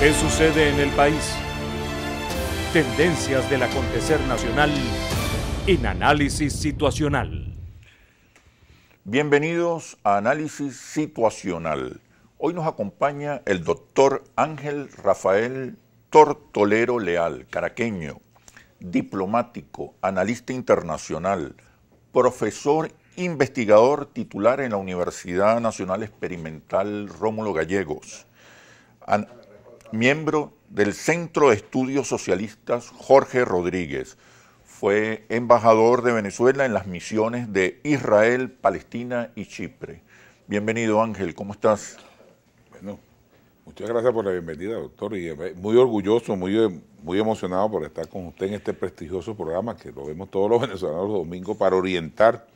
¿Qué sucede en el país? Tendencias del acontecer nacional en análisis situacional. Bienvenidos a Análisis Situacional. Hoy nos acompaña el doctor Ángel Rafael Tortolero Leal, caraqueño, diplomático, analista internacional, profesor investigador titular en la Universidad Nacional Experimental Rómulo Gallegos miembro del Centro de Estudios Socialistas Jorge Rodríguez. Fue embajador de Venezuela en las misiones de Israel, Palestina y Chipre. Bienvenido Ángel, ¿cómo estás? Bueno, muchas gracias por la bienvenida, doctor. Y eh, muy orgulloso, muy, eh, muy emocionado por estar con usted en este prestigioso programa que lo vemos todos los venezolanos los domingos para orientar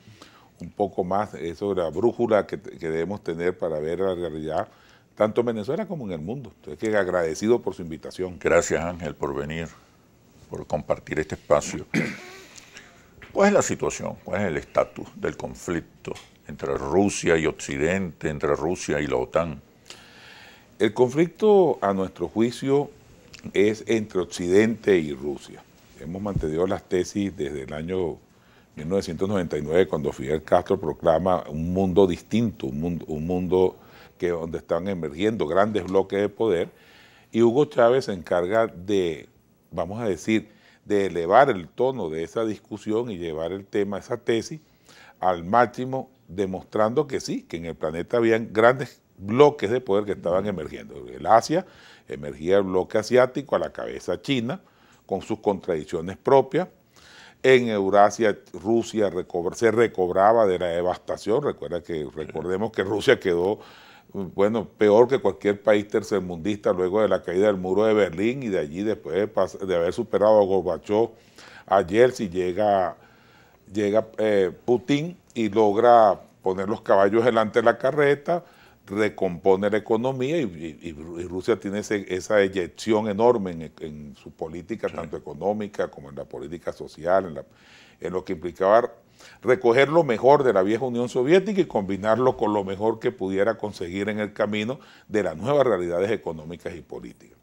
un poco más eh, sobre la brújula que debemos tener para ver la realidad tanto en Venezuela como en el mundo. Estoy agradecido por su invitación. Gracias Ángel por venir, por compartir este espacio. ¿Cuál es la situación? ¿Cuál es el estatus del conflicto entre Rusia y Occidente, entre Rusia y la OTAN? El conflicto, a nuestro juicio, es entre Occidente y Rusia. Hemos mantenido las tesis desde el año 1999, cuando Fidel Castro proclama un mundo distinto, un mundo, un mundo que donde estaban emergiendo grandes bloques de poder, y Hugo Chávez se encarga de, vamos a decir, de elevar el tono de esa discusión y llevar el tema, esa tesis, al máximo, demostrando que sí, que en el planeta habían grandes bloques de poder que estaban emergiendo. El Asia, emergía el bloque asiático a la cabeza China, con sus contradicciones propias. En Eurasia, Rusia se recobraba de la devastación. Recuerda que, recordemos que Rusia quedó bueno, peor que cualquier país tercermundista luego de la caída del muro de Berlín y de allí después de, haber superado a Gorbachev, ayer si llega, llega eh, Putin y logra poner los caballos delante de la carreta, recompone la economía y, Rusia tiene esa eyección enorme en, su política, tanto económica como en la política social, en lo que implicaba recoger lo mejor de la vieja Unión Soviética y combinarlo con lo mejor que pudiera conseguir en el camino de las nuevas realidades económicas y políticas.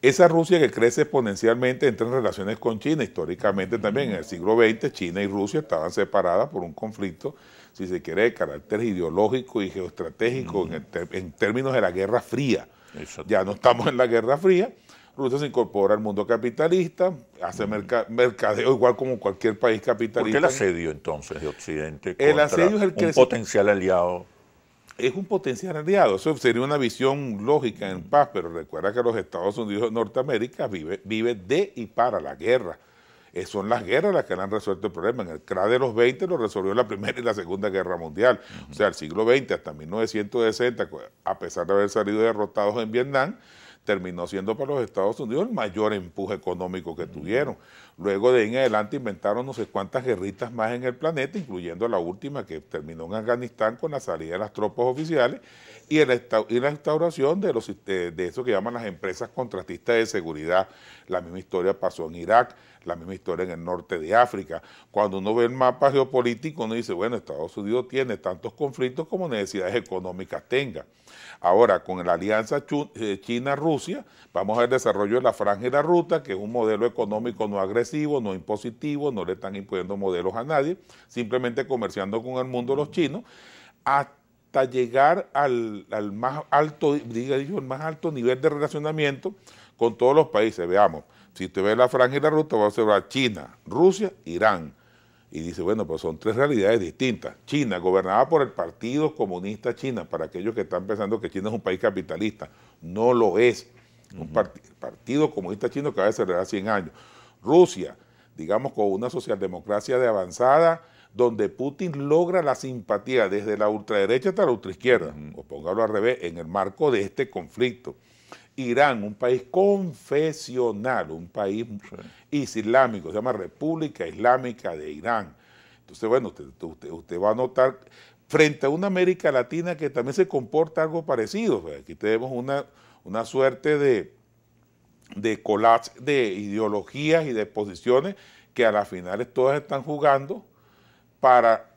Esa Rusia que crece exponencialmente entra en relaciones con China. Históricamente también en el siglo XX China y Rusia estaban separadas por un conflicto, si se quiere, de carácter ideológico y geoestratégico en, términos de la Guerra Fría. Ya no estamos en la Guerra Fría Rusia se incorpora al mundo capitalista, hace mercadeo igual como cualquier país capitalista. ¿Por qué el asedio entonces de Occidente? Contra el es el un potencial aliado. Es un potencial aliado, eso sería una visión lógica en paz, pero recuerda que los Estados Unidos de Norteamérica vive, vive de y para la guerra. Eh, son las guerras las que han resuelto el problema. En el CRA de los 20 lo resolvió la Primera y la Segunda Guerra Mundial. O sea, el siglo XX hasta 1960, a pesar de haber salido derrotados en Vietnam, terminó siendo para los Estados Unidos el mayor empuje económico que tuvieron. Luego de ahí en adelante inventaron no sé cuántas guerritas más en el planeta, incluyendo la última que terminó en Afganistán con la salida de las tropas oficiales y, la instauración de, los, de, eso que llaman las empresas contratistas de seguridad. La misma historia pasó en Irak, la misma historia en el norte de África. Cuando uno ve el mapa geopolítico, uno dice, bueno, Estados Unidos tiene tantos conflictos como necesidades económicas tenga. Ahora, con la alianza eh, China-Rusia, vamos al desarrollo de la franja y la ruta, que es un modelo económico no agresivo no impositivo, no le están imponiendo modelos a nadie, simplemente comerciando con el mundo los chinos, hasta llegar al, más alto, diga yo, el más alto nivel de relacionamiento con todos los países. Veamos, si usted ve la franja y la ruta, va a ser China, Rusia, Irán. Y dice, bueno, pues son tres realidades distintas. China, gobernada por el Partido Comunista China, para aquellos que están pensando que China es un país capitalista, no lo es. Un Partido Comunista Chino que va a da 100 años. Rusia, digamos con una socialdemocracia de avanzada, donde Putin logra la simpatía desde la ultraderecha hasta la ultraizquierda, o póngalo al revés, en el marco de este conflicto. Irán, un país confesional, un país islámico, se llama República Islámica de Irán. Entonces, bueno, usted, usted, va a notar, frente a una América Latina que también se comporta algo parecido, pues, aquí tenemos una, una suerte de, de de ideologías y de posiciones que a las finales todas están jugando para,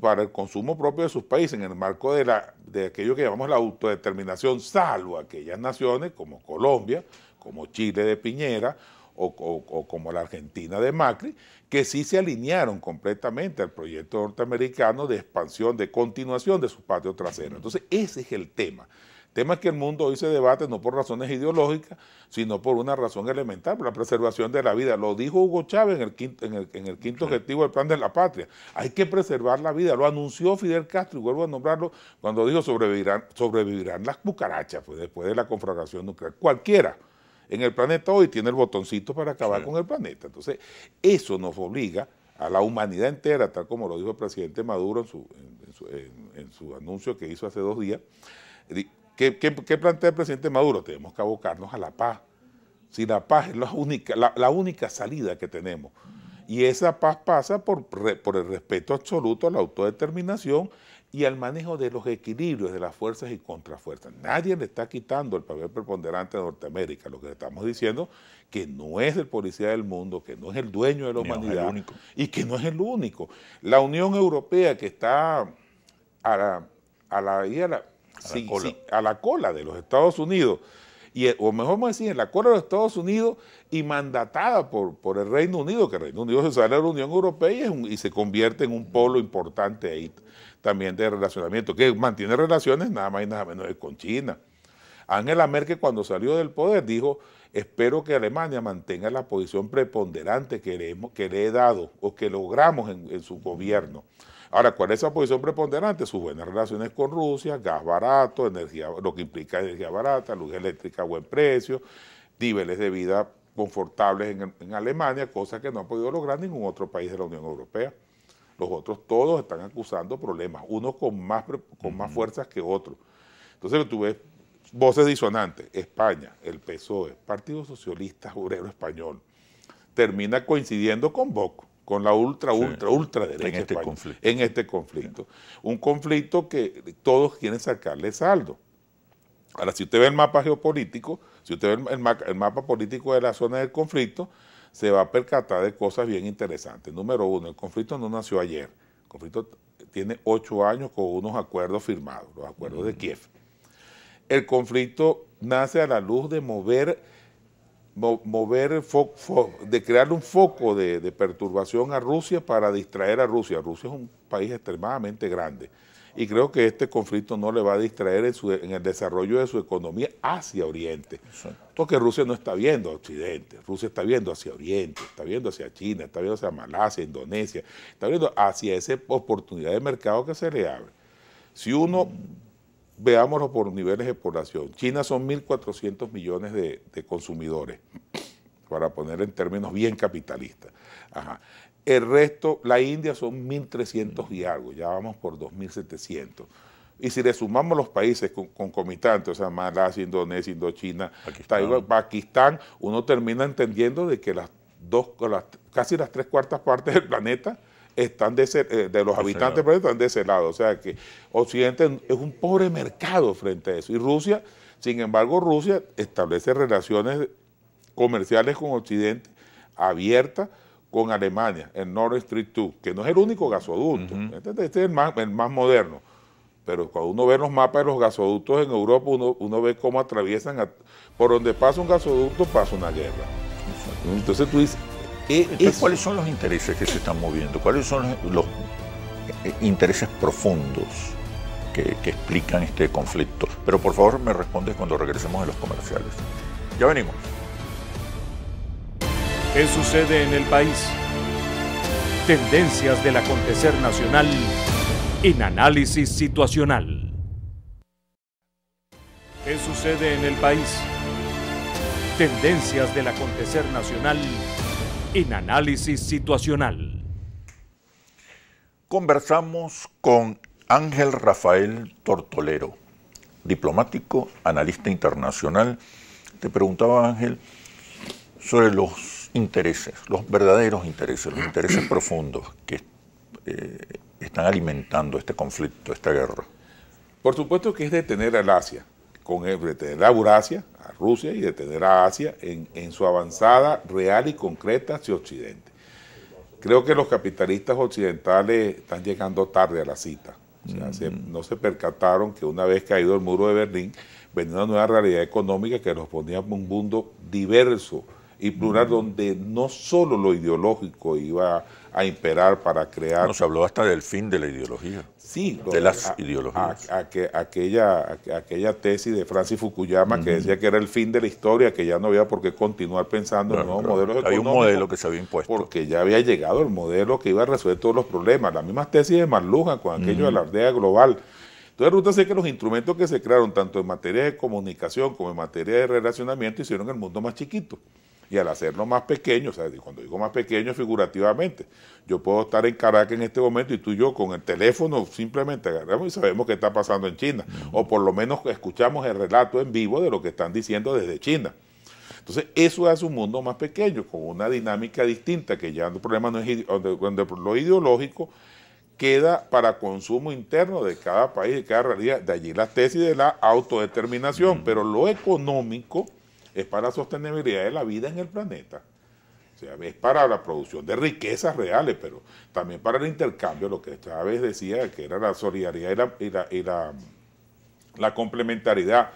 para el consumo propio de sus países en el marco de, la, de aquello que llamamos la autodeterminación, salvo aquellas naciones como Colombia, como Chile de Piñera o, como la Argentina de Macri, que sí se alinearon completamente al proyecto norteamericano de expansión, de continuación de su patio trasero. Entonces, ese es el tema. Tema que el mundo hoy se debate no por razones ideológicas, sino por una razón elemental, por la preservación de la vida. Lo dijo Hugo Chávez en el quinto, en el, quinto objetivo del plan de la patria. Hay que preservar la vida. Lo anunció Fidel Castro, y vuelvo a nombrarlo, cuando dijo sobrevivirán, las cucarachas pues, después de la conflagración nuclear. Cualquiera en el planeta hoy tiene el botoncito para acabar con el planeta. Entonces, eso nos obliga a la humanidad entera, tal como lo dijo el presidente Maduro en su, en, su anuncio que hizo hace dos días ¿Qué, plantea el presidente Maduro? Tenemos que abocarnos a la paz. Si la paz es la única, la, única salida que tenemos. Y esa paz pasa por, por, el respeto absoluto a la autodeterminación y al manejo de los equilibrios de las fuerzas y contrafuerzas. Nadie le está quitando el papel preponderante a Norteamérica. Lo que le estamos diciendo que no es el policía del mundo, que no es el dueño de la humanidad y que no es el único. La Unión Europea que está a a la a la cola de los Estados Unidos. Y, eh, o mejor vamos a decir, en la cola de los Estados Unidos y mandatada por, por el Reino Unido, que el Reino Unido se sale de la Unión Europea y, se convierte en un polo importante ahí también de relacionamiento, que mantiene relaciones nada más y nada menos con China. Angela Merkel cuando salió del poder dijo, espero que Alemania mantenga la posición preponderante que le, que le he dado o que logramos en su gobierno. Ahora, ¿cuál es esa posición preponderante? Sus buenas relaciones con Rusia, gas barato, energía, lo que implica energía barata, luz eléctrica a buen precio, niveles de vida confortables en, Alemania, cosa que no ha podido lograr ningún otro país de la Unión Europea. Los otros todos están acusando problemas, unos con más, con fuerzas que otros. Entonces tú ves voces disonantes. España, el PSOE, Partido Socialista Obrero Español, termina coincidiendo con Vox con la ultra, ultra, ultra derecha en este conflicto. En este conflicto. Un conflicto que todos quieren sacarle saldo. Ahora, si usted ve el mapa geopolítico, si usted ve el, mapa político de la zona del conflicto, se va a percatar de cosas bien interesantes. Número uno, el conflicto no nació ayer. El conflicto tiene ocho años con unos acuerdos firmados, los acuerdos de Kiev. El conflicto nace a la luz de mover mover, de crear un foco de, perturbación a Rusia para distraer a Rusia. Rusia es un país extremadamente grande y creo que este conflicto no le va a distraer en, en el desarrollo de su economía hacia Oriente. Porque Rusia no está viendo a Occidente, Rusia está viendo hacia Oriente, está viendo hacia China, está viendo hacia Malasia, Indonesia, está viendo hacia esa oportunidad de mercado que se le abre. Si uno veámoslo por niveles de población. China son 1.400 millones de, consumidores, para poner en términos bien capitalistas. El resto, la India son 1.300 y algo, ya vamos por 2.700. Y si le sumamos los países concomitantes, o sea, Malasia, Indonesia, Indochina, Pakistán. uno termina entendiendo de que las dos, casi las tres cuartas partes del planeta están de, eh, los habitantes del están de ese lado. O sea que Occidente es un pobre mercado frente a eso. Y Rusia, sin embargo, Rusia establece relaciones comerciales con Occidente abiertas con Alemania, el Nord Stream 2, que no es el único gasoducto. Este es el más, moderno pero cuando uno ve los mapas de los gasoductos en Europa, uno, ve cómo atraviesan, por donde pasa un gasoducto pasa una guerra. Entonces tú dices, entonces, ¿Cuáles son los intereses que se están moviendo? ¿Cuáles son los eh, eh, intereses profundos que, explican este conflicto? Pero por favor me respondes cuando regresemos a los comerciales. Ya venimos. ¿Qué sucede en el país? Tendencias del acontecer nacional en análisis situacional. ¿Qué sucede en el país? Tendencias del acontecer nacional en análisis situacional. Conversamos con Ángel Rafael Tortolero, diplomático, analista internacional. Te preguntaba, Ángel, sobre los intereses, los verdaderos intereses, los intereses profundos que eh, están alimentando este conflicto, esta guerra. Por supuesto que es detener al Asia con el, detener a Eurasia, a Rusia y detener a Asia en, su avanzada real y concreta hacia Occidente. Creo que los capitalistas occidentales están llegando tarde a la cita. Mm. no se percataron que una vez caído el muro de Berlín, venía una nueva realidad económica que nos ponía un mundo diverso y plural donde no solo lo ideológico iba a imperar para crear... Nos habló hasta del fin de la ideología. Sí. De las ideologías. A, que, aquella, aquella tesis de Francis Fukuyama que decía que era el fin de la historia, que ya no había por qué continuar pensando en nuevos modelos de económicos. Hay un modelo que se había impuesto. Porque ya había llegado el modelo que iba a resolver todos los problemas. Las mismas tesis de Marluja con aquello de la aldea global. Entonces Ruta, sé que los instrumentos que se crearon, tanto en materia de comunicación como en materia de relacionamiento, hicieron el mundo más chiquito y al hacerlo más pequeño, o sea, cuando digo más pequeño, figurativamente, yo puedo estar en Caracas en este momento y tú y yo con el teléfono simplemente agarramos y sabemos qué está pasando en China, o por lo menos escuchamos el relato en vivo de lo que están diciendo desde China. Entonces, eso hace un mundo más pequeño, con una dinámica distinta, que ya el problema no es donde lo ideológico queda para consumo interno de cada país, de cada realidad, de allí la tesis de la autodeterminación, pero lo económico es para la sostenibilidad de la vida en el planeta. O sea, es para la producción de riquezas reales, pero también para el intercambio, lo que Chávez decía, que era la solidaridad y la, complementaridad. la, complementariedad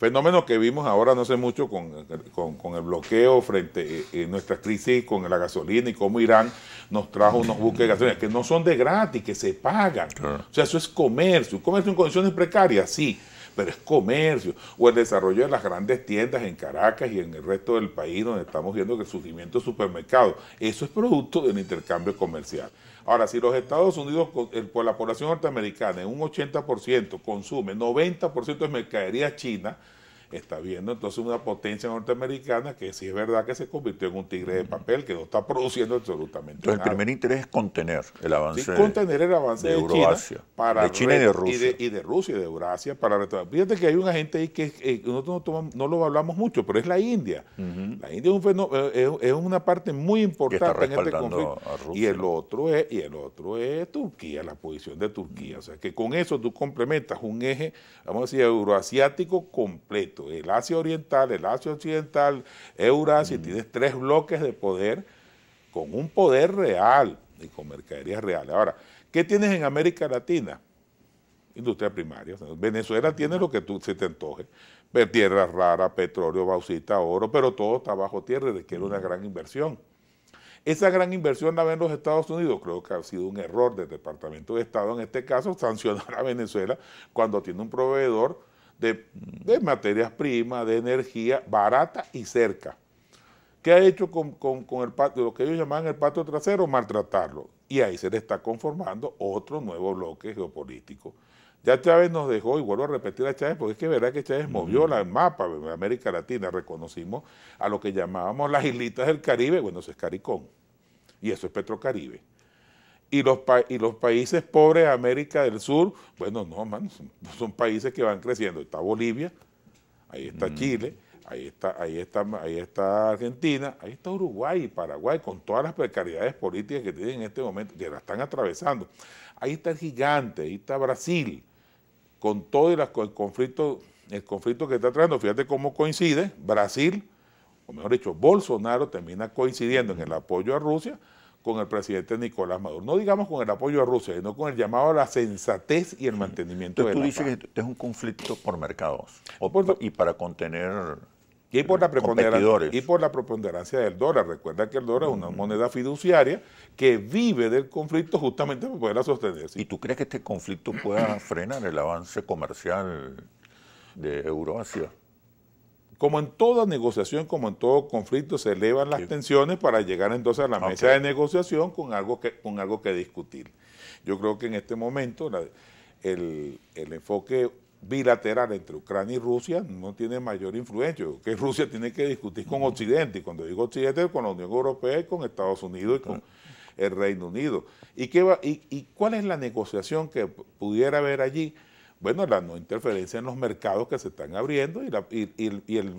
fenómeno que vimos ahora no sé mucho con, el bloqueo frente a eh, eh, nuestra crisis con la gasolina y cómo Irán nos trajo unos buques de gasolina que no son de gratis, que se pagan. O sea, eso es comercio. ¿Comercio en condiciones precarias? Sí pero es comercio, o el desarrollo de las grandes tiendas en Caracas y en el resto del país donde estamos viendo que el surgimiento de supermercados, eso es producto del intercambio comercial. Ahora, si los Estados Unidos, por la población norteamericana, en un 80% consume, 90% de mercadería china, está viendo entonces una potencia norteamericana que si es verdad que se convirtió en un tigre de papel, que no está produciendo absolutamente entonces, El primer interés es contener el avance. contener el avance de, China, para China y de Rusia. Y de, Rusia y de Eurasia. Para Fíjate que hay un agente ahí que eh, nosotros no, lo hablamos mucho, pero es la India. La India eh, es, una parte muy importante en este conflicto. Y el otro es, y el otro es Turquía, la posición de Turquía. O sea que con eso tú complementas un eje, vamos a decir, euroasiático completo el Asia Oriental, el Asia Occidental, Eurasia, mm. tienes tres bloques de poder con un poder real y con mercaderías reales. Ahora, ¿qué tienes en América Latina? Industria primaria. Venezuela tiene lo que tú se te antoje. Tierras raras, petróleo, bauxita, oro, pero todo está bajo tierra y requiere una mm. gran inversión. Esa gran inversión la ven los Estados Unidos. Creo que ha sido un error del Departamento de Estado, en este caso, sancionar a Venezuela cuando tiene un proveedor de, materias primas, de energía barata y cerca. ¿Qué ha hecho con, con, el lo que ellos llamaban el pato trasero? Maltratarlo. Y ahí se le está conformando otro nuevo bloque geopolítico. Ya Chávez nos dejó, y vuelvo a repetir a Chávez, porque es que verdad que Chávez movió el mapa de América Latina, reconocimos a lo que llamábamos las islitas del Caribe, bueno, eso es Caricón, y eso es Petrocaribe. Y los, países pobres de América del Sur, bueno, no, man, son, países que van creciendo. Está Bolivia, ahí está mm. Chile, ahí está, Argentina, ahí está Uruguay y Paraguay, con todas las precariedades políticas que tienen en este momento, que la están atravesando. Ahí está el gigante, ahí está Brasil, con todo conflicto, el conflicto que está trayendo. Fíjate cómo coincide Brasil, o mejor dicho, Bolsonaro termina coincidiendo en el apoyo a Rusia con el presidente Nicolás Maduro. No digamos con el apoyo a Rusia, sino con el llamado a la sensatez y el mantenimiento de la paz. Tú dices que este es un conflicto por mercados y para contener y por, la eh, y por la preponderancia del dólar. Recuerda que el dólar es una moneda fiduciaria que vive del conflicto justamente para poderla sostenerse. ¿Y tú crees que este conflicto pueda frenar el avance comercial de Euroasia? Como en toda negociación, como en todo conflicto, se elevan las tensiones para llegar entonces a la mesa de negociación con algo, que, con algo que discutir. Yo creo que en este momento el, enfoque bilateral entre Ucrania y Rusia no tiene mayor influencia, que Rusia tiene que discutir con Occidente, y cuando digo Occidente, con la Unión Europea, y con Estados Unidos y con el Reino Unido. ¿Y, y cuál es la negociación que pudiera haber allí? bueno, la no interferencia en los mercados que se están abriendo y,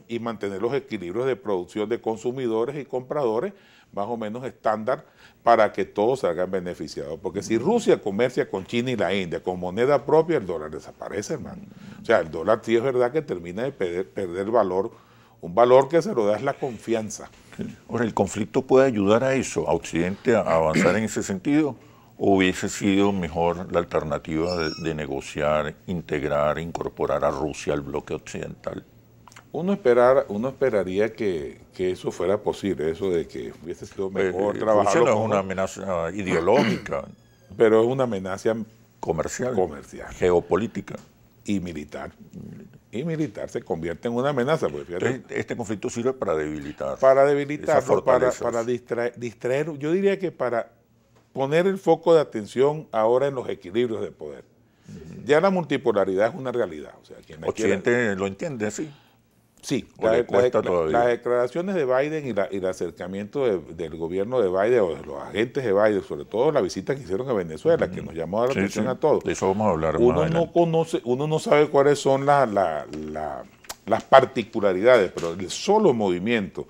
y, mantener los equilibrios de producción de consumidores y compradores más o menos estándar para que todos se hagan beneficiados. Porque si Rusia comercia con China y la India con moneda propia, el dólar desaparece, hermano. O sea, el dólar sí es verdad que termina de perder, perder valor, un valor que se lo da es la confianza. Ahora, ¿el conflicto puede ayudar a eso, a Occidente a avanzar en ese sentido? hubiese sido mejor la alternativa de, negociar, integrar, incorporar a Rusia al bloque occidental? Uno, esperar, uno esperaría que, eso fuera posible, eso de que hubiese sido pues, mejor trabajar... Eh, trabajar. no es una amenaza ideológica. Pero es una amenaza comercial, comercial. geopolítica. Y militar. Y militar se convierte en una amenaza. Porque este conflicto sirve para debilitar. Para debilitar, para, para distraer, yo diría que para poner el foco de atención ahora en los equilibrios de poder. Ya la multipolaridad es una realidad. O sea, quien Occidente lo entiende, sí. Sí, la, las declaraciones de Biden y, el acercamiento del gobierno de Biden o de los agentes de Biden, sobre todo la visita que hicieron a Venezuela, que nos llamó la atención a todos. De eso vamos a hablar. Uno no conoce, uno no sabe cuáles son las particularidades, pero el solo movimiento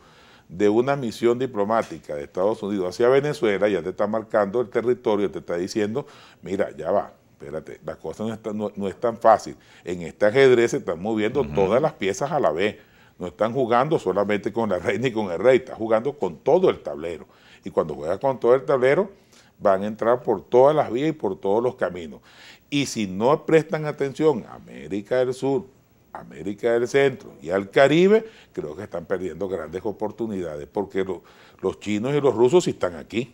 de una misión diplomática de Estados Unidos hacia Venezuela, ya te está marcando el territorio, te está diciendo, mira, ya va, espérate, la cosa no, es tan fácil. En este ajedrez se están moviendo todas las piezas a la vez. No están jugando solamente con la reina y con el rey, están jugando con todo el tablero. Y cuando juega con todo el tablero, van a entrar por todas las vías y por todos los caminos. Y si no prestan atención, América del Sur, América del Centro y al Caribe, creo que están perdiendo grandes oportunidades porque los chinos y los rusos están aquí.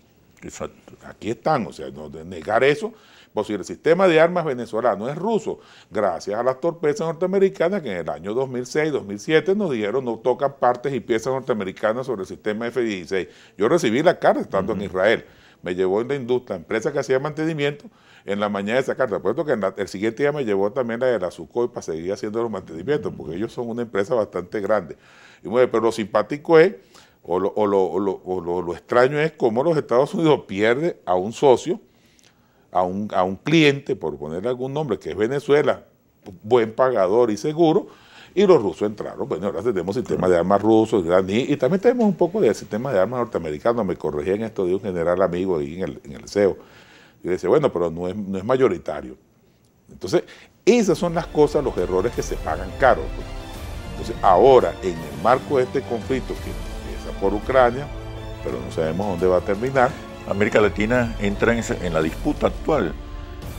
Aquí están, o sea, no, negar eso. Pues si el sistema de armas venezolano es ruso, gracias a las torpezas norteamericanas que en el año 2006-2007 nos dijeron no tocan partes y piezas norteamericanas sobre el sistema F-16. Yo recibí la carta estando en Israel. Me llevó en la industria, empresa que hacía mantenimiento, en la mañana de esa carta. Por que el siguiente día me llevó también la de la y para seguir haciendo los mantenimientos, porque ellos son una empresa bastante grande. Y bueno, pero lo simpático es, o lo, extraño es cómo los Estados Unidos pierde a un socio, a un, cliente, por ponerle algún nombre, que es Venezuela, buen pagador y seguro, y los rusos entraron. Bueno, ahora tenemos sistemas de armas rusos, y también tenemos un poco de sistema de armas norteamericanos. Me corregía en esto de un general amigo ahí en el, en el CEO. Y dice, bueno, pero no es, no es mayoritario. Entonces, esas son las cosas, los errores que se pagan caro pues. Entonces, ahora, en el marco de este conflicto que empieza por Ucrania, pero no sabemos dónde va a terminar. América Latina entra en, en la disputa actual,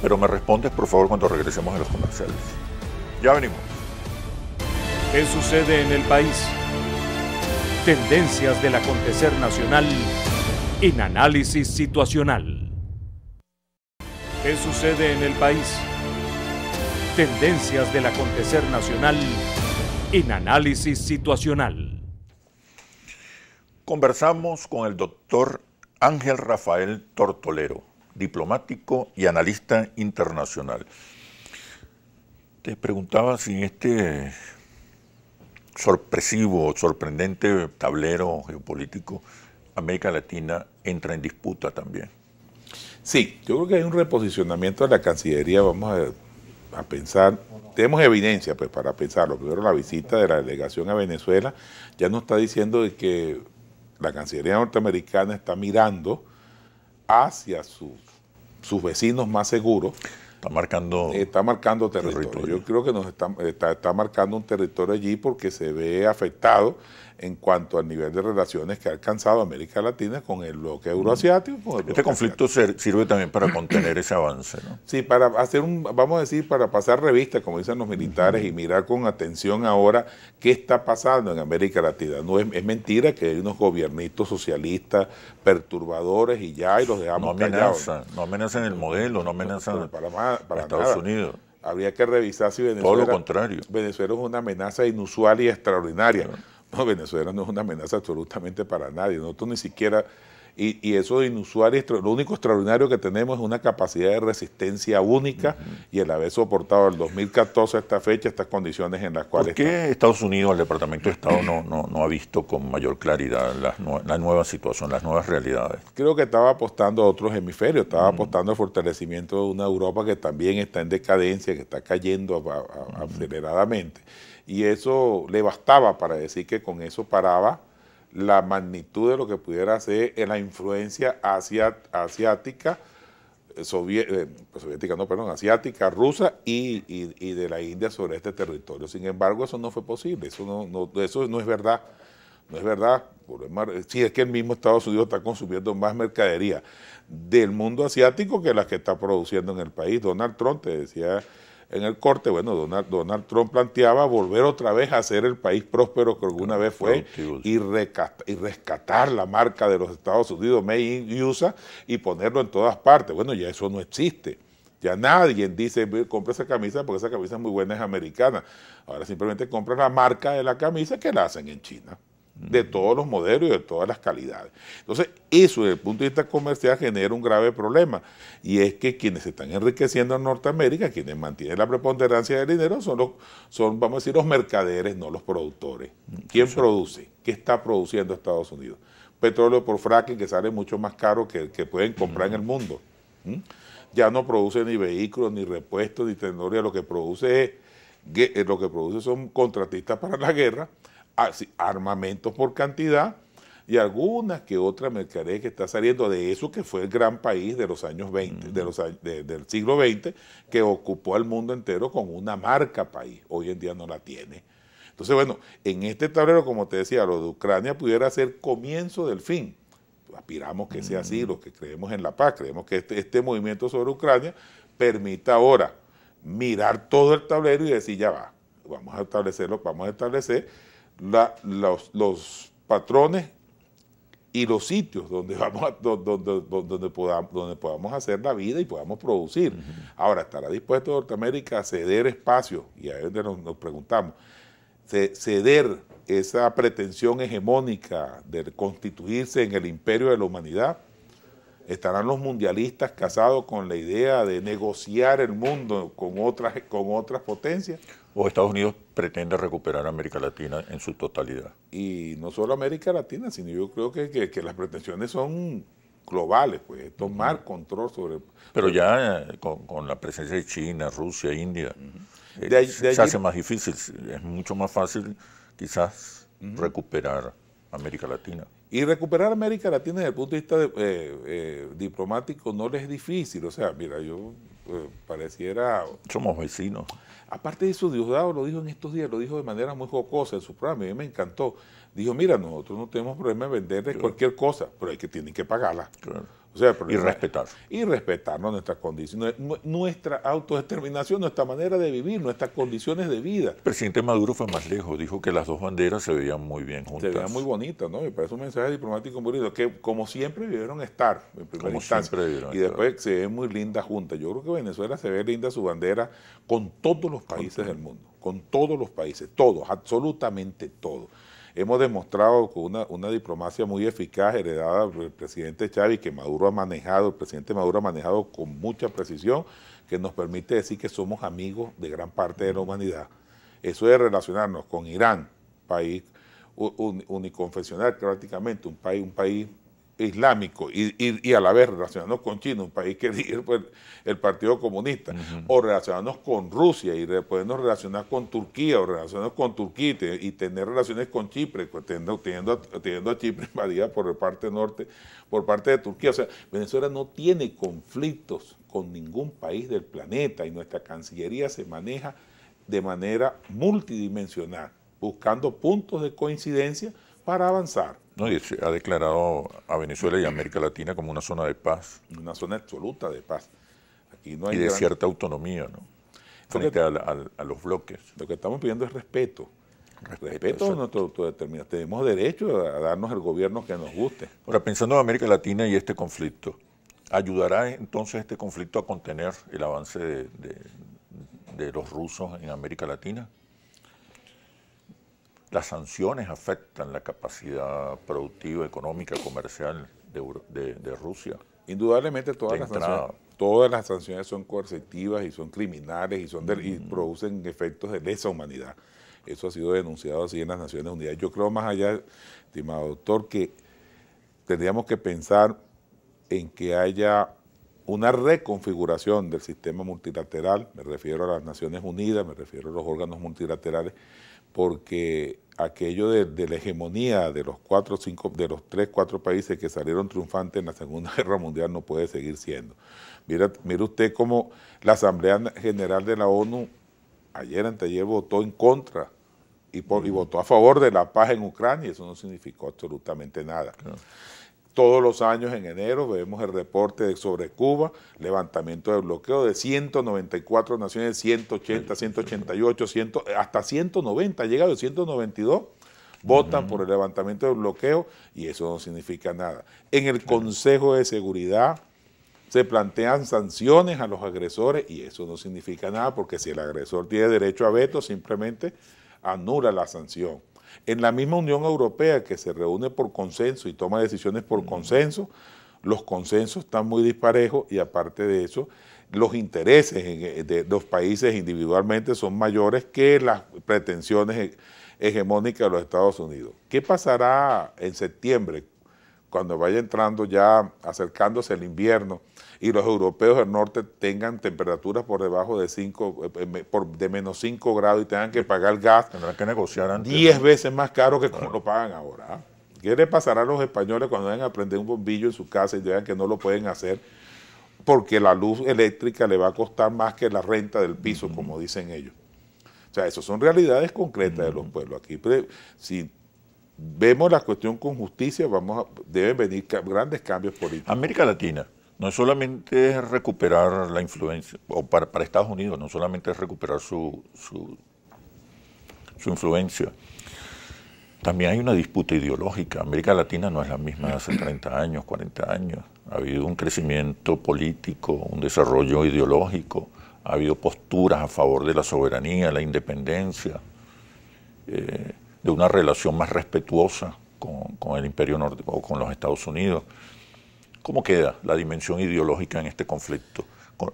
pero me respondes, por favor, cuando regresemos a los comerciales. Ya venimos. ¿Qué sucede en el país? Tendencias del acontecer nacional en análisis situacional. ¿Qué sucede en el país? Tendencias del acontecer nacional en análisis situacional. Conversamos con el doctor Ángel Rafael Tortolero, diplomático y analista internacional. Te preguntaba si en este sorpresivo, sorprendente tablero geopolítico, América Latina entra en disputa también. Sí, yo creo que hay un reposicionamiento de la Cancillería, vamos a, pensar, tenemos evidencia pues para pensarlo, primero la visita de la delegación a Venezuela ya nos está diciendo de que la Cancillería norteamericana está mirando hacia sus vecinos más seguros. Está marcando, está marcando territorio. Yo creo que nos está, está marcando un territorio allí porque se ve afectado en cuanto al nivel de relaciones que ha alcanzado América Latina con el bloque euroasiático. este conflicto sirve también para contener ese avance, ¿no? Sí, para hacer un, vamos a decir, para pasar revista, como dicen los militares, y mirar con atención ahora qué está pasando en América Latina. No es, mentira que hay unos gobiernitos socialistas perturbadores y ya, y los dejamos no amenazan, callados. No amenazan el modelo, no amenazan para, para Estados Unidos habría que revisar si Venezuela. Todo lo contrario. Venezuela es una amenaza inusual y extraordinaria. No, Venezuela no es una amenaza absolutamente para nadie. Nosotros ni siquiera, y, eso eso inusual, lo único extraordinario que tenemos es una capacidad de resistencia única y el haber soportado el 2014 a esta fecha estas condiciones en las cuales... ¿Por qué Estados Unidos, el Departamento de Estado, no, no, ha visto con mayor claridad la, nueva situación, las nuevas realidades? Creo que estaba apostando a otros hemisferios, estaba apostando al fortalecimiento de una Europa que también está en decadencia, que está cayendo aceleradamente y eso le bastaba para decir que con eso paraba la magnitud de lo que pudiera ser en la influencia asiática, eh, eh, pues, soviética, no, perdón, asiática, rusa y, de la India sobre este territorio. Sin embargo, eso no fue posible, eso no, eso no es verdad. No es verdad, si eh, es que el mismo Estados Unidos está consumiendo más mercadería del mundo asiático que las que está produciendo en el país. Donald Trump te decía en el corte, bueno, Donald, Trump planteaba volver otra vez a ser el país próspero que alguna vez fue y, rescatar, y rescatar la marca de los Estados Unidos, Made in USA, y ponerlo en todas partes. Bueno, ya eso no existe. Ya nadie dice, compra esa camisa porque esa camisa es muy buena, es americana. Ahora simplemente compra la marca de la camisa que la hacen en China de todos los modelos y de todas las calidades. Entonces, eso desde el punto de vista comercial genera un grave problema, y es que quienes se están enriqueciendo en Norteamérica, quienes mantienen la preponderancia del dinero, son, los, son vamos a decir, los mercaderes, no los productores. ¿Quién produce? ¿Qué está produciendo Estados Unidos? Petróleo por fracking, que sale mucho más caro que pueden comprar en el mundo. ¿Mm? Ya no produce ni vehículos, ni repuestos, ni tecnología, lo que produce es, eh, lo que produce son contratistas para la guerra, armamentos por cantidad y algunas que otra mercadería que está saliendo de eso que fue el gran país de los años 20, de los, del siglo XX, que ocupó al mundo entero con una marca país. Hoy en día no la tiene. Entonces, bueno, en este tablero, como te decía, lo de Ucrania pudiera ser comienzo del fin. Aspiramos que sea así, lo que creemos en la paz, creemos que este, este, movimiento sobre Ucrania permita ahora mirar todo el tablero y decir, ya va, vamos a establecer establecerlo, vamos a establecer los, patrones y los sitios donde, vamos a, donde, donde, podamos, donde podamos hacer la vida y podamos producir. Ahora, ¿estará dispuesto Norteamérica a ceder espacio? Y a donde nos, nos preguntamos, ceder esa pretensión hegemónica de constituirse en el imperio de la humanidad? ¿Estarán los mundialistas casados con la idea de negociar el mundo con otras, con otras potencias? o Estados Unidos pretende recuperar América Latina en su totalidad. Y no solo América Latina, sino yo creo que, las pretensiones son globales, pues, tomar control sobre... Pero ya eh, con, la presencia de China, Rusia, India, eh, se hace más difícil, es mucho más fácil quizás recuperar América Latina. Y recuperar América Latina desde el punto de vista eh, diplomático no le es difícil, o sea, mira, yo pareciera... Somos vecinos. Aparte de eso, Diosdado lo dijo en estos días, lo dijo de manera muy jocosa en su programa, a mí me encantó. Dijo, mira, nosotros no tenemos problema en venderles cualquier cosa, pero hay que tienen que pagarla. Claro y respetar. Y respetarnos nuestras condiciones, nuestra autodeterminación, nuestra manera de vivir, nuestras condiciones de vida. El presidente Maduro fue más lejos, dijo que las dos banderas se veían muy bien juntas. Se veían muy bonitas, ¿no? Me parece un mensaje diplomático muy lindo, que como siempre vivieron estar en primer como y después se ve muy linda junta Yo creo que Venezuela se ve linda su bandera con todos los países del mundo, con todos los países, todos, absolutamente todos hemos demostrado con una, diplomacia muy eficaz heredada del presidente Chávez, que Maduro ha manejado, el presidente Maduro ha manejado con mucha precisión, que nos permite decir que somos amigos de gran parte de la humanidad. Eso es relacionarnos con Irán, país uniconfesional prácticamente, un país, un país islámico y, y, a la vez relacionarnos con China, un país que dirige pues, el Partido Comunista, o relacionarnos con Rusia y podernos relacionar con Turquía o relacionarnos con Turquía y tener relaciones con Chipre, pues, teniendo, teniendo, teniendo, a Chipre invadida por parte norte, por parte de Turquía. O sea, Venezuela no tiene conflictos con ningún país del planeta y nuestra Cancillería se maneja de manera multidimensional, buscando puntos de coincidencia para avanzar. ¿no? Y ha declarado a Venezuela y a América Latina como una zona de paz. Una zona absoluta de paz. Aquí no hay y de cierta autonomía, Frente a, los bloques. Lo que estamos pidiendo es respeto. Respeto, a nuestro Tenemos derecho a darnos el gobierno que nos guste. Ahora, pensando en América Latina y este conflicto, ¿ayudará entonces este conflicto a contener el avance de los rusos en América Latina? Las sanciones afectan la capacidad productiva, económica, comercial de, Rusia. Indudablemente todas las, sanciones, todas las sanciones son coercitivas y son criminales y, son y mm. producen efectos de lesa humanidad. Eso ha sido denunciado así en las Naciones Unidas. Yo creo más allá, estimado doctor, que tendríamos que pensar en que haya una reconfiguración del sistema multilateral, me refiero a las Naciones Unidas, me refiero a los órganos multilaterales, porque aquello de, la hegemonía de los cuatro, cinco, de los tres, cuatro países que salieron triunfantes en la Segunda Guerra Mundial no puede seguir siendo. Mira, mire usted cómo la Asamblea General de la ONU ayer, ayer votó en contra y, votó a favor de la paz en Ucrania, y eso no significó absolutamente nada. Todos los años en enero vemos el reporte sobre Cuba, levantamiento de bloqueo de 194 naciones, 180, 188, hasta 190, llega a 192, votan por el levantamiento de bloqueo y eso no significa nada. En el Consejo de Seguridad se plantean sanciones a los agresores y eso no significa nada porque si el agresor tiene derecho a veto, simplemente anula la sanción en la misma Unión Europea que se reúne por consenso y toma decisiones por consenso, los consensos están muy disparejos y aparte de eso, los intereses eh, de los países individualmente son mayores que las pretensiones hegemónicas de los Estados Unidos. ¿Qué pasará en septiembre? cuando vaya entrando ya acercándose el invierno y los europeos del norte tengan temperaturas por debajo de 5, eh, de menos 5 grados y tengan que pagar gas. Tendrán que negociar antes. 10 veces más caro que como lo pagan ahora. ¿ah? ¿Qué le pasará a los españoles cuando vayan a prender un bombillo en su casa y vean que no lo pueden hacer? Porque la luz eléctrica le va a costar más que la renta del piso, como dicen ellos. O sea, eso son realidades concretas de los pueblos. Aquí, si vemos la cuestión con justicia, vamos deben venir grandes cambios políticos. América Latina no solamente recuperar la influencia, o para, Estados Unidos, no solamente es recuperar su, su, influencia, también hay una disputa ideológica. América Latina no es la misma hace 30 años, 40 años. Ha habido un crecimiento político, un desarrollo ideológico, ha habido posturas a favor de la soberanía, la independencia. Eh, de una relación más respetuosa con, el Imperio Norte o con los Estados Unidos. ¿Cómo queda la dimensión ideológica en este conflicto,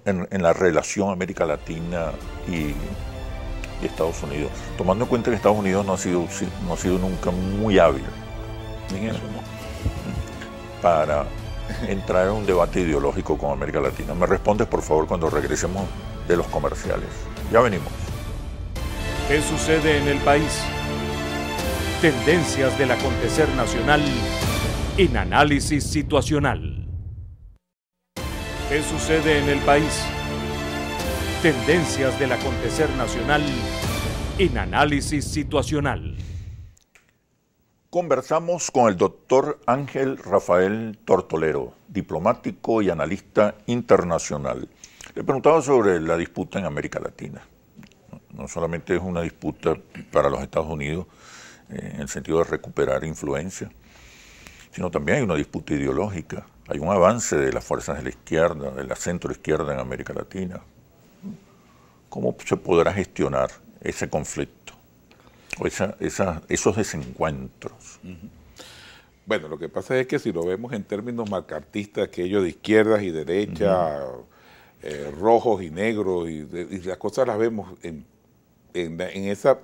en, la relación América Latina y, Estados Unidos? Tomando en cuenta que Estados Unidos no ha sido, no ha sido nunca muy hábil eso, para entrar en un debate ideológico con América Latina. Me respondes, por favor, cuando regresemos de los comerciales. Ya venimos. ¿Qué sucede en el país? Tendencias del acontecer nacional en análisis situacional. ¿Qué sucede en el país? Tendencias del acontecer nacional en análisis situacional. Conversamos con el doctor Ángel Rafael Tortolero, diplomático y analista internacional. Le preguntaba sobre la disputa en América Latina. No solamente es una disputa para los Estados Unidos, eh, en el sentido de recuperar influencia, sino también hay una disputa ideológica, hay un avance de las fuerzas de la izquierda, de la centroizquierda en América Latina. ¿Cómo se podrá gestionar ese conflicto o esa, esos desencuentros? Bueno, lo que pasa es que si lo vemos en términos macartistas, aquellos de izquierdas y derechas, eh, rojos y negros, y, las cosas las vemos en, en, en esa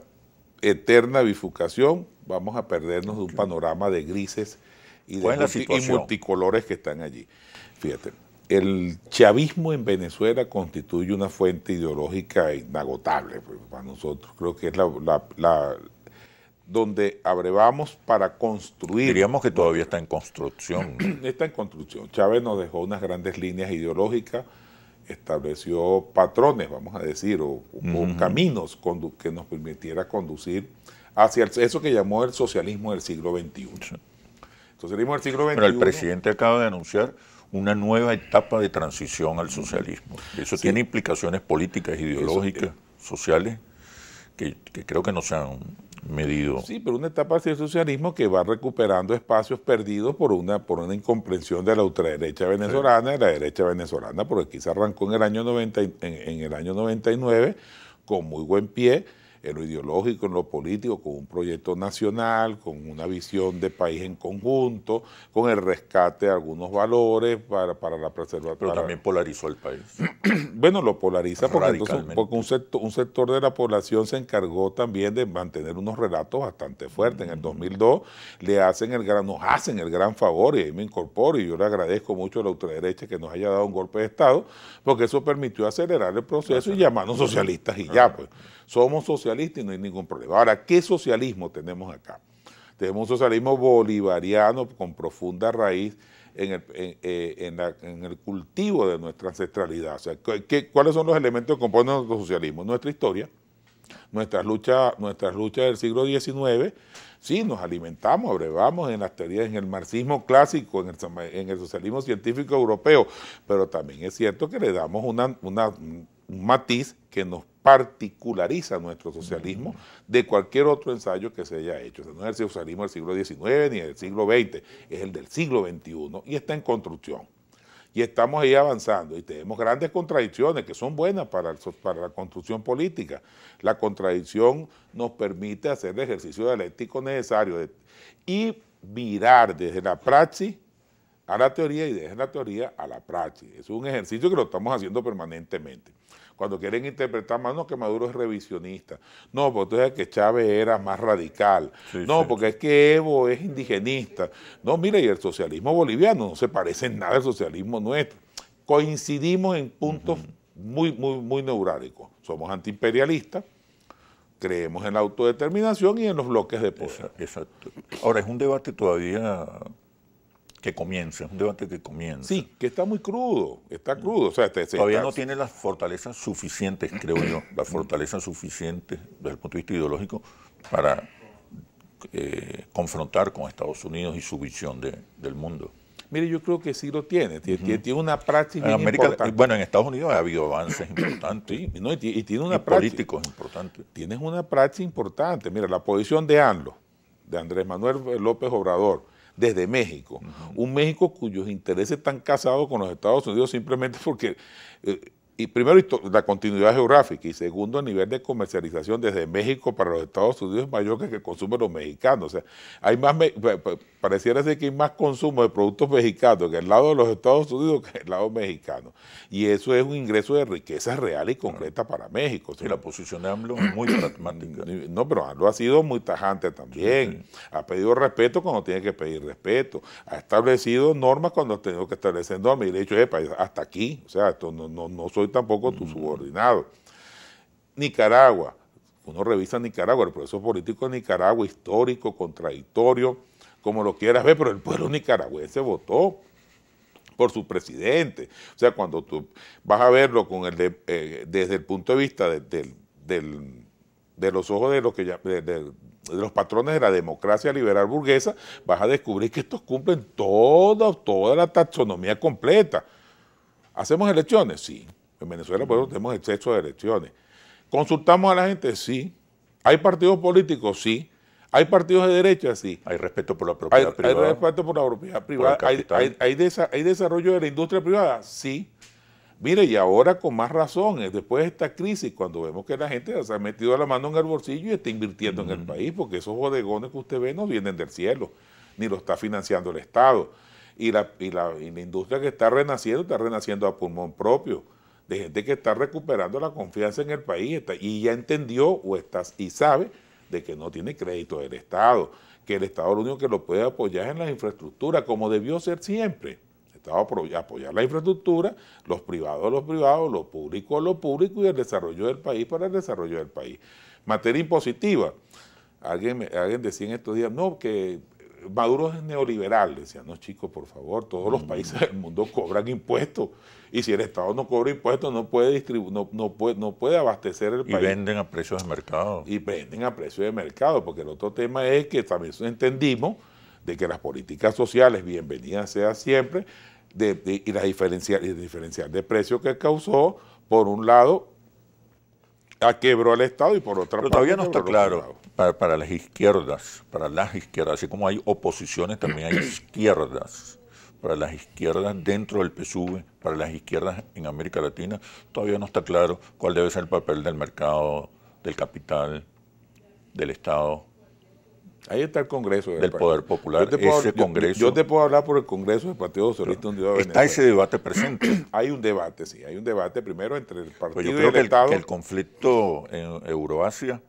eterna bifurcación, vamos a perdernos de un panorama de grises y multicolores que están allí. Fíjate, el chavismo en Venezuela constituye una fuente ideológica inagotable pues, para nosotros. Creo que es la, donde abrevamos para construir. Diríamos que todavía está en construcción. está en construcción. Chávez nos dejó unas grandes líneas ideológicas estableció patrones, vamos a decir, o, caminos que nos permitiera conducir hacia eso que llamó el socialismo del siglo XXI. siglo Pero el presidente acaba de anunciar una nueva etapa de transición al socialismo. Eso tiene implicaciones políticas, ideológicas, eh, sociales, que, que creo que no se han Sí, pero una etapa hacia el socialismo que va recuperando espacios perdidos por una, por una incomprensión de la ultraderecha venezolana, y la derecha venezolana, porque quizá arrancó en el año 90, en el año 99 con muy buen pie en lo ideológico, en lo político, con un proyecto nacional, con una visión de país en conjunto, con el rescate de algunos valores para, la preservación. Pero también polarizó el país. bueno, lo polariza porque, un, sector, de la población se encargó también de mantener unos relatos bastante fuertes. En el 2002 le hacen el gran, nos hacen el gran favor, y ahí me incorporo, y yo le agradezco mucho a la ultraderecha que nos haya dado un golpe de Estado, porque eso permitió acelerar el proceso y llamarnos socialistas y ya, pues. Somos socialistas y no hay ningún problema. Ahora, ¿qué socialismo tenemos acá? Tenemos un socialismo bolivariano con profunda raíz en el, eh, cultivo de nuestra ancestralidad. O sea, ¿cuáles son los elementos que componen nuestro socialismo? Nuestra historia, nuestras luchas, nuestras luchas del siglo XIX, sí, nos alimentamos, abrevamos en las teorías, en el marxismo clásico, en el, socialismo científico europeo, pero también es cierto que le damos una un matiz que nos particulariza nuestro socialismo de cualquier otro ensayo que se haya hecho. no es el socialismo del siglo XIX ni del siglo XX, es el del siglo XXI y está en construcción. Y estamos ahí avanzando y tenemos grandes contradicciones que son buenas para, para la construcción política. La contradicción nos permite hacer el ejercicio dialéctico necesario y mirar desde la praxis a la teoría y desde la teoría a la praxis. Es un ejercicio que lo estamos haciendo permanentemente cuando quieren interpretar más, no, que Maduro es revisionista, no, porque que Chávez era más radical, no, porque es que Evo es indigenista, no, mire, y el socialismo boliviano no se parece en nada al socialismo nuestro. Coincidimos en puntos muy, muy, muy neurálgicos. Somos antiimperialistas, creemos en la autodeterminación y en los bloques de poder. Exacto. Ahora, es un debate todavía que comience, un debate que comience. Sí, que está muy crudo, está crudo. Este, este, Todavía no tiene las fortalezas suficientes, creo yo, las fortalezas suficientes desde el punto de vista ideológico para eh, confrontar con Estados Unidos y su visión del mundo. Mire, yo creo que sí lo tiene, tiene, tiene una práctica importante. Bueno, en Estados Unidos ha habido avances importantes. y, tiene una política importante Tienes una práctica importante. Mira, la posición de ANLO, de Andrés Manuel López Obrador, desde México. Un México cuyos intereses están casados con los Estados Unidos simplemente porque eh, y primero la continuidad geográfica y segundo el nivel de comercialización desde México para los Estados Unidos es mayor que el que consumen los mexicanos. O sea, hay más pareciera ser que hay más consumo de productos mexicanos que el lado de los Estados Unidos que en el lado mexicano. Y eso es un ingreso de riqueza real y concreta para México. Y la posición de AMLO es muy No, pero AMLO ha sido muy tajante también. Ha pedido respeto cuando tiene que pedir respeto. Ha establecido normas cuando ha tenido que establecer normas. Y de hecho hasta aquí. O sea, esto no soy tampoco tu subordinado Nicaragua, uno revisa Nicaragua, el proceso político de Nicaragua, histórico, contradictorio, como lo quieras ver, pero el pueblo nicaragüense votó por su presidente. O sea, cuando tú vas a verlo con el eh, desde el punto de vista de, los ojos de los de los patrones de la democracia liberal burguesa, vas a descubrir que estos cumplen toda, toda la taxonomía completa. ¿Hacemos elecciones? Sí. En Venezuela, por tenemos exceso de elecciones. ¿Consultamos a la gente? Sí. ¿Hay partidos políticos? Sí. ¿Hay partidos de derecha? Sí. Hay respeto por la propiedad privada. Hay respeto por la propiedad privada. Hay, desarrollo de la industria privada? Sí. Mire, y ahora con más razones, después de esta crisis, cuando vemos que la gente se ha metido la mano en el bolsillo y está invirtiendo en el país, porque esos bodegones que usted ve no vienen del cielo, ni lo está financiando el Estado. y la industria que está renaciendo, está renaciendo a pulmón propio de gente que está recuperando la confianza en el país y ya entendió o está, y sabe de que no tiene crédito del Estado, que el Estado lo único que lo puede apoyar es en las infraestructuras, como debió ser siempre. El Estado apoyar la infraestructura, los privados los privados, los públicos los públicos y el desarrollo del país para el desarrollo del país. Materia impositiva. Alguien, alguien decía en estos días, no, que Maduro es neoliberal, decían, no chicos, por favor, todos los mm. países del mundo cobran impuestos y si el Estado no cobra impuestos no puede no, puede, abastecer el país. Y venden a precios de mercado. Y venden a precios de mercado, porque el otro tema es que también entendimos de que las políticas sociales, bienvenidas sea siempre, y la diferencial, el diferencial de precios que causó, por un lado, a quebró al Estado y por otro Pero todavía no está claro para, para, las izquierdas, para las izquierdas, así como hay oposiciones, también hay izquierdas, para las izquierdas dentro del PSUV, para las izquierdas en América Latina, todavía no está claro cuál debe ser el papel del mercado, del capital, del Estado. Ahí está el Congreso. Del, Poder Popular, yo ese Congreso. Yo, te puedo hablar por el Congreso del Partido Socialista Unido de Venezuela. Está ese debate presente. hay un debate, sí, hay un debate primero entre el Partido pues yo creo y el que El, el conflicto en Euroasia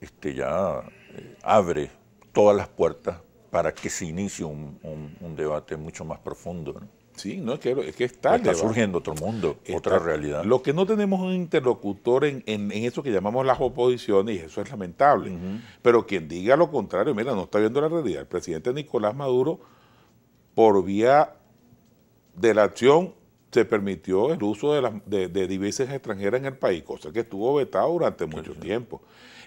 este, ya eh, abre todas las puertas para que se inicie un, debate mucho más profundo. Sí, no, es que, es que está, está surgiendo otro mundo, otra realidad. Lo que no tenemos un interlocutor en, en, eso que llamamos las oposiciones, y eso es lamentable. Pero quien diga lo contrario, mira, no está viendo la realidad. El presidente Nicolás Maduro, por vía de la acción, se permitió el uso de, de, divisas extranjeras en el país, cosa que estuvo vetado durante mucho tiempo.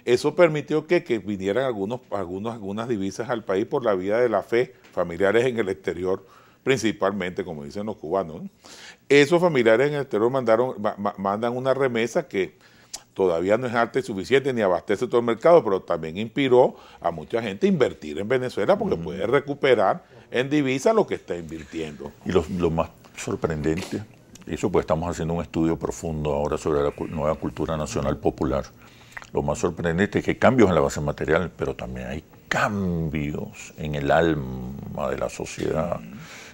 Eso permitió que, vinieran algunos, algunos, algunas divisas al país por la vía de la fe, familiares en el exterior principalmente, como dicen los cubanos. Esos familiares en el exterior mandaron, mandan una remesa que todavía no es arte suficiente ni abastece todo el mercado, pero también inspiró a mucha gente a invertir en Venezuela porque puede recuperar en divisa lo que está invirtiendo. Y lo, lo más sorprendente, eso pues estamos haciendo un estudio profundo ahora sobre la nueva cultura nacional popular. Lo más sorprendente es que hay cambios en la base material, pero también hay cambios en el alma de la sociedad,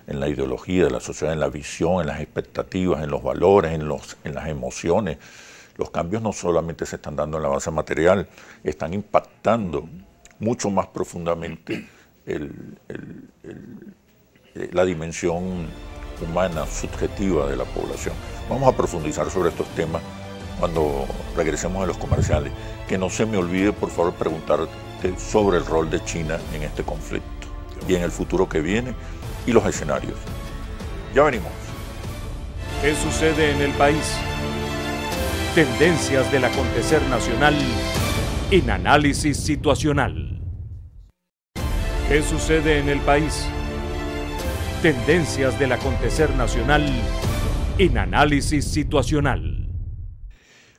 en la ideología de la sociedad, en la visión, en las expectativas, en los valores, en, los, en las emociones. Los cambios no solamente se están dando en la base material, están impactando mucho más profundamente eh, la dimensión humana, subjetiva de la población. Vamos a profundizar sobre estos temas cuando regresemos a los comerciales, que no se me olvide, por favor, preguntarte sobre el rol de China en este conflicto y en el futuro que viene y los escenarios. Ya venimos. ¿Qué sucede en el país? Tendencias del acontecer nacional en análisis situacional. ¿Qué sucede en el país? Tendencias del acontecer nacional en análisis situacional.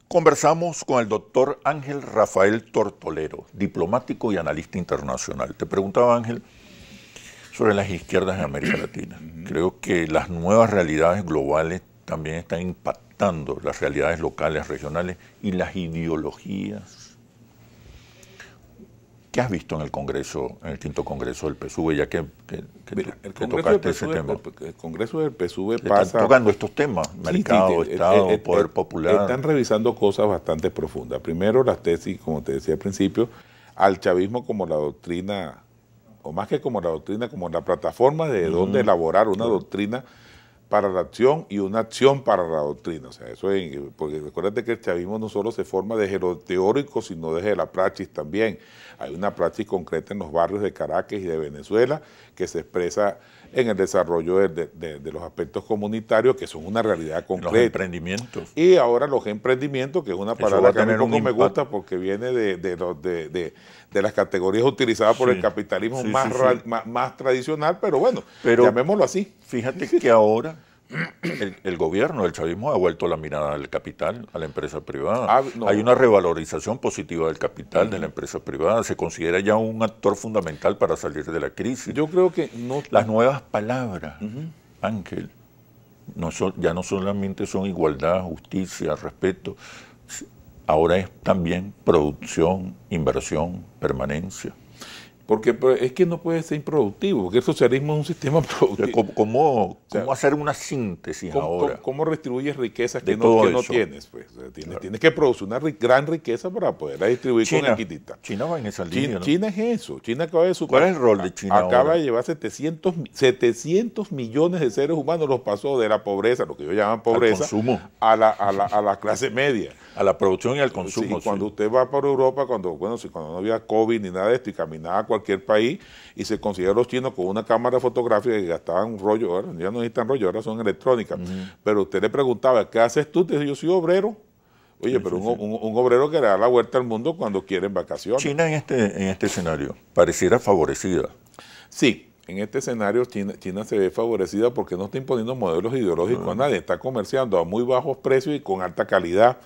Conversamos con el doctor Ángel Rafael Tortolero, diplomático y analista internacional. Te preguntaba, Ángel, sobre las izquierdas en América Latina. Creo que las nuevas realidades globales también están impactando las realidades locales, regionales y las ideologías ¿Qué has visto en el Congreso, en el quinto Congreso del PSUV, ya que, Mira, el tocaste ese tema? El, Congreso del PSUV pasa... tocando estos temas, mercado, Estado, el, eh, eh, eh, poder popular. Están revisando cosas bastante profundas. Primero, las tesis, como te decía al principio, al chavismo como la doctrina, o más que como la doctrina, como la plataforma de donde elaborar una doctrina para la acción y una acción para la doctrina. O sea, eso es, porque recuérdate que el chavismo no solo se forma desde lo teórico, sino desde la praxis también. Hay una praxis concreta en los barrios de Caracas y de Venezuela que se expresa en el desarrollo de, los aspectos comunitarios que son una realidad concreta. Los emprendimientos. Y ahora los emprendimientos, que es una palabra que a mí no me gusta porque viene de, de, las categorías utilizadas por el capitalismo más, más, tradicional, pero bueno, llamémoslo así. Fíjate que ahora el, gobierno, del chavismo ha vuelto la mirada al capital, a la empresa privada. Ah, Hay una revalorización positiva del capital, de la empresa privada. Se considera ya un actor fundamental para salir de la crisis. Yo creo que Las nuevas palabras, Ángel, ya no solamente son igualdad, justicia, respeto. Ahora es también producción, inversión, permanencia. Porque es que no puede ser improductivo, porque el socialismo es un sistema productivo. ¿Cómo, hacer una síntesis ahora? ¿Cómo restribuyes riquezas que, no, tienes? Pues? tienes, que producir una gran riqueza para poderla distribuir con China va en esa línea. China, es eso. China acaba de ¿Cuál es el rol de China? Acaba de llevar 700, 700 millones de seres humanos, los pasó de la pobreza, lo que yo llaman pobreza, consumo. A, la, a, la, a la clase media. a la producción y al consumo. Cuando usted va por Europa, cuando, bueno, cuando no había COVID ni nada de esto y caminaba cualquier país y se considera los chinos con una cámara fotográfica que gastaban un rollo, ahora ya no necesitan rollo, ahora son electrónicas. Pero usted le preguntaba, ¿qué haces tú? yo soy obrero. Oye, pero un, obrero que le da la vuelta al mundo cuando quiere vacaciones. China en este, en este escenario pareciera favorecida. Sí, en este escenario China, se ve favorecida porque no está imponiendo modelos ideológicos a ah. nadie, está comerciando a muy bajos precios y con alta calidad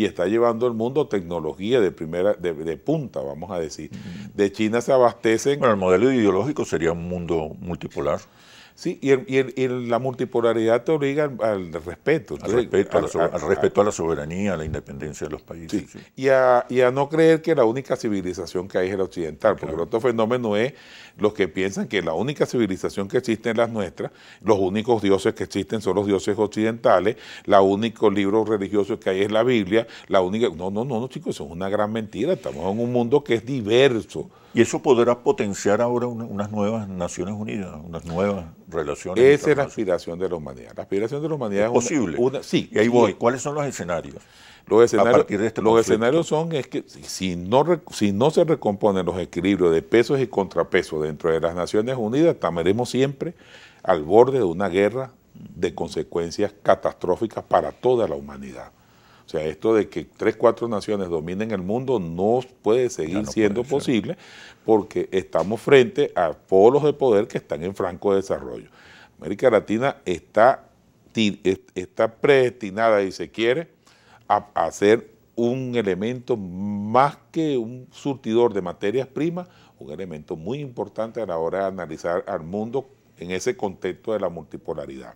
y está llevando al mundo tecnología de primera, de, punta, vamos a decir. De China se abastecen. Bueno, el modelo ideológico sería un mundo multipolar. Sí, y, la multipolaridad te obliga al, respeto. al, respeto eh, a la soberanía, a la independencia de los países. Y, a, no creer que la única civilización que hay es la occidental, porque el otro fenómeno es los que piensan que la única civilización que existe es la nuestra, los únicos dioses que existen son los dioses occidentales, la único libro religioso que hay es la Biblia, la única... No, no, no, no chicos, eso es una gran mentira. Estamos en un mundo que es diverso y eso podrá potenciar ahora unas nuevas Naciones Unidas, unas nuevas relaciones. Esa es la aspiración de la humanidad. La aspiración de la humanidad es, posible. sí. Y ahí voy. ¿Cuáles son los escenarios? Los escenarios, este los escenarios son es que si no, si no se recomponen los equilibrios de pesos y contrapesos dentro de las Naciones Unidas, estaremos siempre al borde de una guerra de consecuencias catastróficas para toda la humanidad. O sea, esto de que tres, cuatro naciones dominen el mundo no puede seguir siendo posible porque estamos frente a polos de poder que están en franco desarrollo. América Latina está, está predestinada, y se quiere, a, a ser un elemento más que un surtidor de materias primas, un elemento muy importante a la hora de analizar al mundo en ese contexto de la multipolaridad.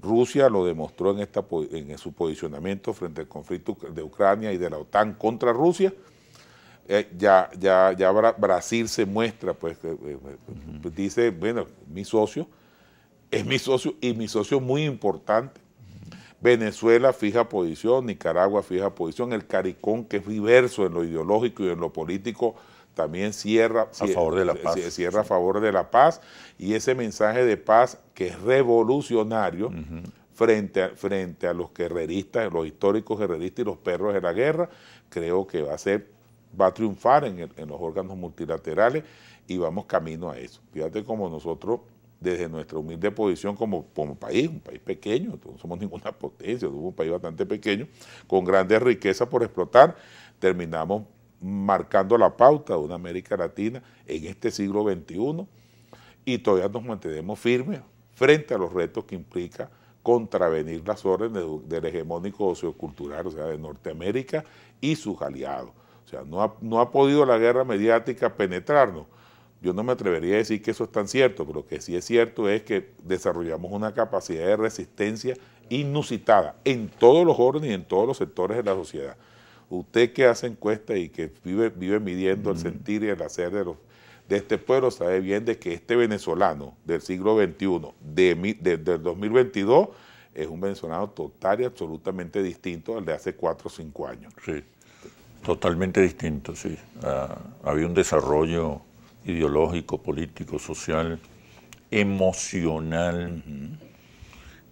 Rusia lo demostró en, esta, en su posicionamiento frente al conflicto de Ucrania y de la OTAN contra Rusia. Eh, ya, ya, ya Brasil se muestra, pues, eh, eh, pues, dice, bueno, mi socio, es mi socio y mi socio muy importante. Venezuela fija posición, Nicaragua fija posición, el caricón que es diverso en lo ideológico y en lo político, también cierra a, favor de la paz. cierra a favor de la paz y ese mensaje de paz que es revolucionario frente, a, frente a los guerreristas, los históricos guerreristas y los perros de la guerra, creo que va a ser va a triunfar en, los órganos multilaterales y vamos camino a eso. Fíjate cómo nosotros desde nuestra humilde posición como, como país, un país pequeño, no somos ninguna potencia, somos un país bastante pequeño, con grandes riquezas por explotar, terminamos marcando la pauta de una América Latina en este siglo XXI y todavía nos mantenemos firmes frente a los retos que implica contravenir las órdenes del hegemónico sociocultural, o sea, de Norteamérica y sus aliados. O sea, no ha, no ha podido la guerra mediática penetrarnos. Yo no me atrevería a decir que eso es tan cierto, pero lo que sí es cierto es que desarrollamos una capacidad de resistencia inusitada en todos los órdenes y en todos los sectores de la sociedad. Usted que hace encuestas y que vive, vive midiendo el sentir y el hacer de, los, de este pueblo, sabe bien de que este venezolano del siglo XXI, de, del 2022, es un venezolano total y absolutamente distinto al de hace cuatro o cinco años. Sí, totalmente distinto, sí. Ah, había un desarrollo ideológico, político, social, emocional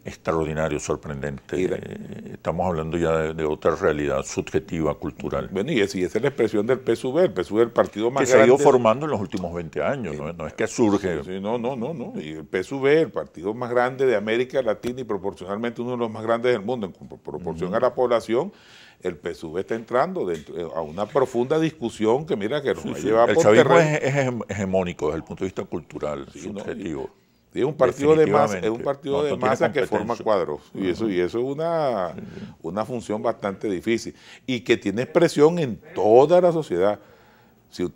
extraordinario, sorprendente. Eh, estamos hablando ya de, otra realidad subjetiva, cultural. Bueno, y, es, esa es la expresión del PSUV, el PSUV es el partido más grande. Que se ha ido formando en los últimos 20 años, ¿no? es que surge. no, no, no, no. Y el PSUV, el partido más grande de América Latina y proporcionalmente uno de los más grandes del mundo, en proporción a la población, el PSUV está entrando dentro, eh, a una profunda discusión que mira que nos a por El es, hegemónico desde el punto de vista cultural, subjetivo es un partido de masa, es un partido de que forma cuadros. Y eso, y eso es una, una función bastante difícil. Y que tiene presión en toda la sociedad. Si,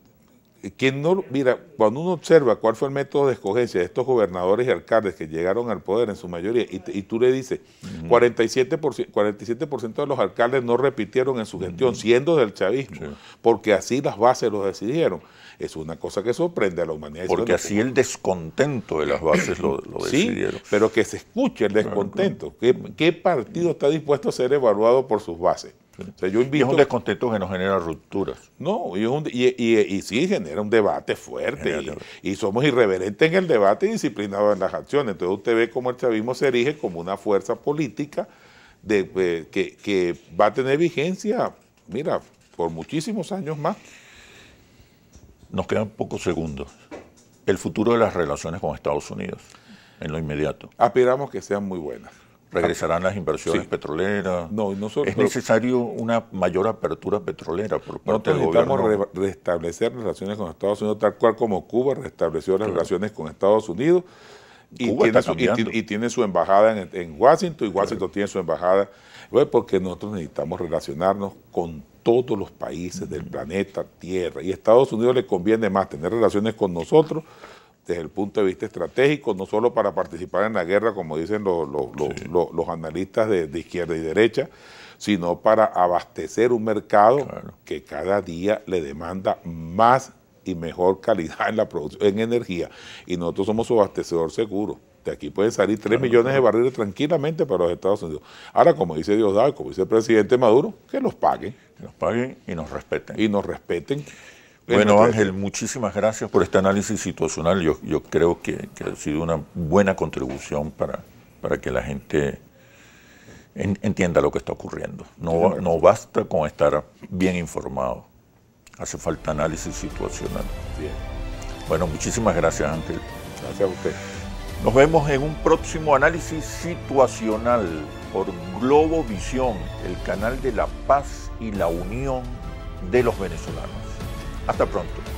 no, mira, cuando uno observa cuál fue el método de escogencia de estos gobernadores y alcaldes que llegaron al poder en su mayoría, y, tú le dices, 47%, de los alcaldes no repitieron en su gestión, siendo del chavismo, porque así las bases lo decidieron. Es una cosa que sorprende a la humanidad. Porque así el descontento de las bases lo, decidieron. Sí, pero que se escuche el descontento. ¿Qué, ¿Qué partido está dispuesto a ser evaluado por sus bases? O yo es un descontento que no genera rupturas. No, y, sí genera un debate fuerte. Y, somos irreverentes en el debate y disciplinados en las acciones. Entonces usted ve cómo el chavismo se erige como una fuerza política que, que va a tener vigencia, mira, por muchísimos años más. Nos quedan pocos segundos. El futuro de las relaciones con Estados Unidos, en lo inmediato. Aspiramos que sean muy buenas. ¿Regresarán las inversiones petroleras? No, nosotros, ¿Es necesario una mayor apertura petrolera por parte del gobierno? Necesitamos restablecer relaciones con Estados Unidos, tal cual como Cuba restableció las relaciones con Estados Unidos. Y tiene, su, y, tiene su, embajada en, Washington y Washington tiene su embajada. Porque nosotros necesitamos relacionarnos con todos los países del planeta Tierra. Y a Estados Unidos le conviene más tener relaciones con nosotros desde el punto de vista estratégico, no solo para participar en la guerra, como dicen los, analistas de, izquierda y derecha, sino para abastecer un mercado que cada día le demanda más y mejor calidad en la producción, en energía. Y nosotros somos su abastecedor seguro. De aquí pueden salir 3 millones de barriles tranquilamente para los Estados Unidos. Ahora, como dice Diosdado, como dice el presidente Maduro, que los paguen. Que los paguen y nos respeten. Y nos respeten. Bueno, Ángel, muchísimas gracias por este análisis situacional. Yo, creo que, ha sido una buena contribución para, para que la gente entienda lo que está ocurriendo. No, no basta con estar bien informado. Hace falta análisis situacional. Bien. Bueno, muchísimas gracias, Ángel. Gracias a usted. Nos vemos en un próximo análisis situacional por Globovisión, el canal de la paz y la unión de los venezolanos. Até pronto.